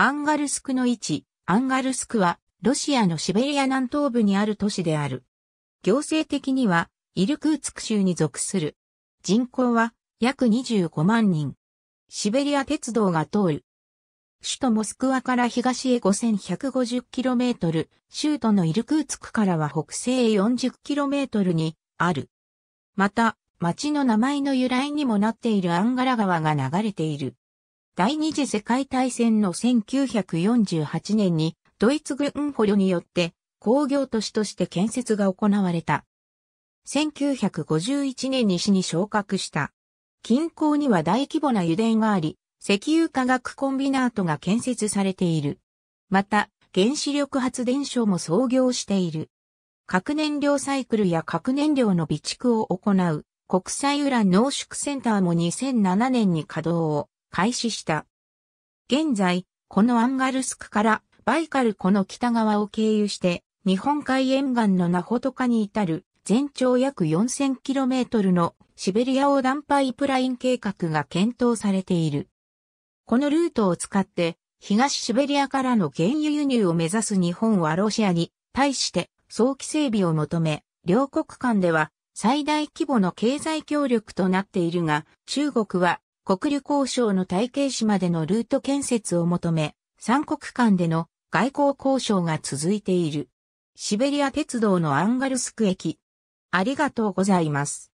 アンガルスクの位置、アンガルスクは、ロシアのシベリア南東部にある都市である。行政的には、イルクーツク州に属する。人口は、約25万人。シベリア鉄道が通る。首都モスクワから東へ 5150km、州都のイルクーツクからは北西へ 40km にある。また、町の名前の由来にもなっているアンガラ川が流れている。第二次世界大戦の1948年にドイツ軍捕虜によって工業都市として建設が行われた。1951年に市に昇格した。近郊には大規模な油田があり、石油化学コンビナートが建設されている。また、原子力発電所も創業している。核燃料サイクルや核燃料の備蓄を行う国際ウラン濃縮センターも2007年に稼働を開始した。現在、このアンガルスクからバイカル湖の北側を経由して、日本海沿岸のナホトカに至る全長約 4000km のシベリア横断パイプライン計画が検討されている。このルートを使って、東シベリアからの原油輸入を目指す日本はロシアに対して早期整備を求め、両国間では最大規模の経済協力となっているが、中国は国旅交渉の体系市までのルート建設を求め、三国間での外交交渉が続いている。シベリア鉄道のアンガルスク駅。ありがとうございます。